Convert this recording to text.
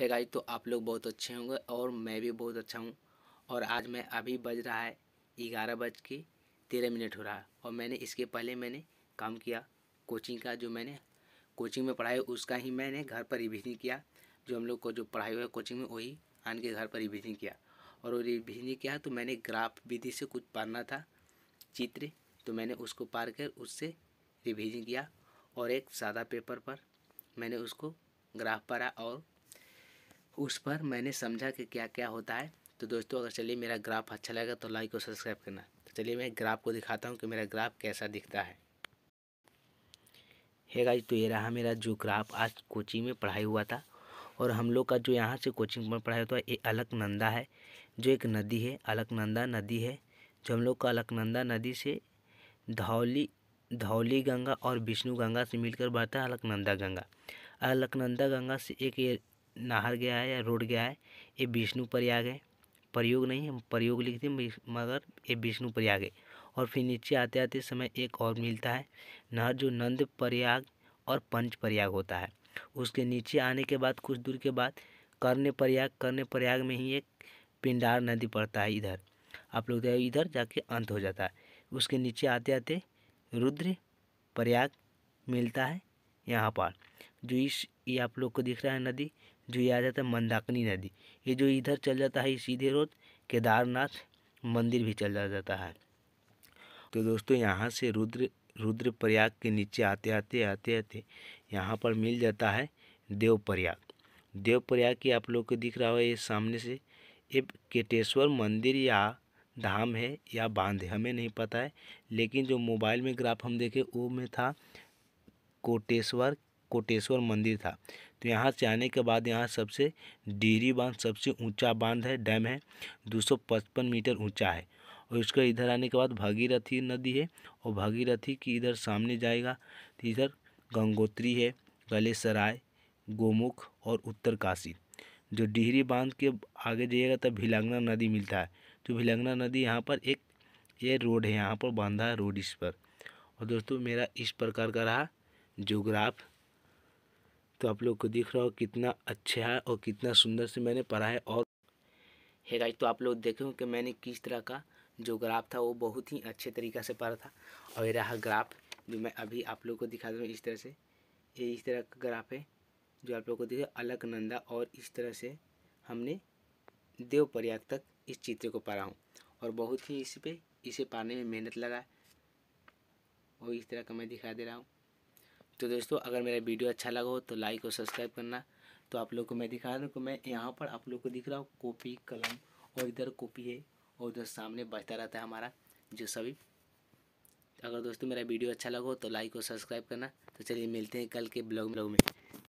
है गाई तो आप लोग बहुत अच्छे होंगे और मैं भी बहुत अच्छा हूँ और आज मैं अभी बज रहा है ग्यारह बज के तेरह मिनट हो रहा है और मैंने इसके पहले मैंने काम किया कोचिंग का जो मैंने कोचिंग में पढ़ाई उसका ही मैंने घर पर रिविजन किया जो हम लोग को जो पढ़ाई हुआ कोचिंग में वही आन के घर पर रिविजन किया और वो रिविजन किया तो मैंने ग्राफ विधि से कुछ पारना था चित्र तो मैंने उसको पार कर उससे रिविजन किया और एक सादा पेपर पर मैंने उसको ग्राफ पढ़ा और उस पर मैंने समझा कि क्या क्या होता है तो दोस्तों अगर चलिए मेरा ग्राफ अच्छा लगेगा तो लाइक और सब्सक्राइब करना तो चलिए मैं ग्राफ को दिखाता हूँ कि मेरा ग्राफ कैसा दिखता है है गाइस तो ये रहा मेरा जो ग्राफ आज कोचिंग में पढ़ाई हुआ था और हम लोग का जो यहाँ से कोचिंग में पढ़ाई हुआ था ये अलकनंदा है जो एक नदी है अलकनंदा नदी है जो हम लोग का अलकनंदा नदी से धौली धौली गंगा और विष्णु गंगा से मिलकर बढ़ता है अलकनंदा गंगा अलकनंदा गंगा से एक नहर गया है या रोड गया है ये विष्णु प्रयाग है प्रयोग नहीं हम प्रयोग लिखते हैं मगर ये विष्णु प्रयाग है और फिर नीचे आते आते समय एक और मिलता है नहर जो नंद प्रयाग और पंच प्रयाग होता है उसके नीचे आने के बाद कुछ दूर के बाद करने प्रयाग कर्ण प्रयाग में ही एक पिंडार नदी पड़ता है इधर आप लोग देखो इधर जाके अंत हो जाता है उसके नीचे आते आते रुद्र प्रयाग मिलता है यहाँ पर जो इस ये आप लोग को दिख रहा है नदी जो ये आ जाता है मंदाकिनी नदी ये जो इधर चल जाता है ये सीधे रोड केदारनाथ मंदिर भी चला जाता है तो दोस्तों यहाँ से रुद्र रुद्रप्रयाग के नीचे आते आते आते आते यहाँ पर मिल जाता है देव प्रयाग देव प्रयाग की आप लोग को दिख रहा हो ये सामने से ये केटेश्वर मंदिर या धाम है या बांध है हमें नहीं पता है लेकिन जो मोबाइल में ग्राफ हम देखे वो में था कोटेश्वर कोटेश्वर मंदिर था तो यहाँ से आने के बाद यहाँ सबसे डीरी बांध सबसे ऊंचा बांध है डैम है 255 मीटर ऊंचा है और इसका इधर आने के बाद भागीरथी नदी है और भागीरथी की इधर सामने जाएगा तो इधर गंगोत्री है गलेसराय गोमुख और उत्तरकाशी जो डिहरी बांध के आगे जाइएगा तब भिलंगना नदी मिलता है तो भिलंगना नदी यहाँ पर एक ये रोड है यहाँ पर बांधा है रोड इस पर और दोस्तों मेरा इस प्रकार का रहा जोग्राफ तो आप लोग को दिख रहा हो कितना अच्छा है और कितना सुंदर से मैंने पढ़ा है और है गाइस तो आप लोग देखे हो कि मैंने किस तरह का जो ग्राफ था वो बहुत ही अच्छे तरीक़ा से पढ़ा था और ये रहा ग्राफ जो मैं अभी आप लोग को दिखा दूँ इस तरह से ये इस तरह का ग्राफ है जो आप लोग को दिखे अलकनंदा और इस तरह से हमने देव प्रयाग तक इस चित्र को पढ़ा हूँ और बहुत ही इस पर इसे पाने में मेहनत लगा और इस तरह का मैं दिखा दे रहा हूँ तो दोस्तों अगर मेरा वीडियो अच्छा लगा हो तो लाइक और सब्सक्राइब करना तो आप लोग को मैं दिखा रहा हूँ मैं यहाँ पर आप लोग को दिख रहा हूँ कॉपी कलम और इधर कॉपी है और उधर सामने बचता रहता है हमारा जो सभी अगर दोस्तों मेरा वीडियो अच्छा लगा हो तो लाइक और सब्सक्राइब करना तो चलिए मिलते हैं कल के ब्लॉग ब्लॉग में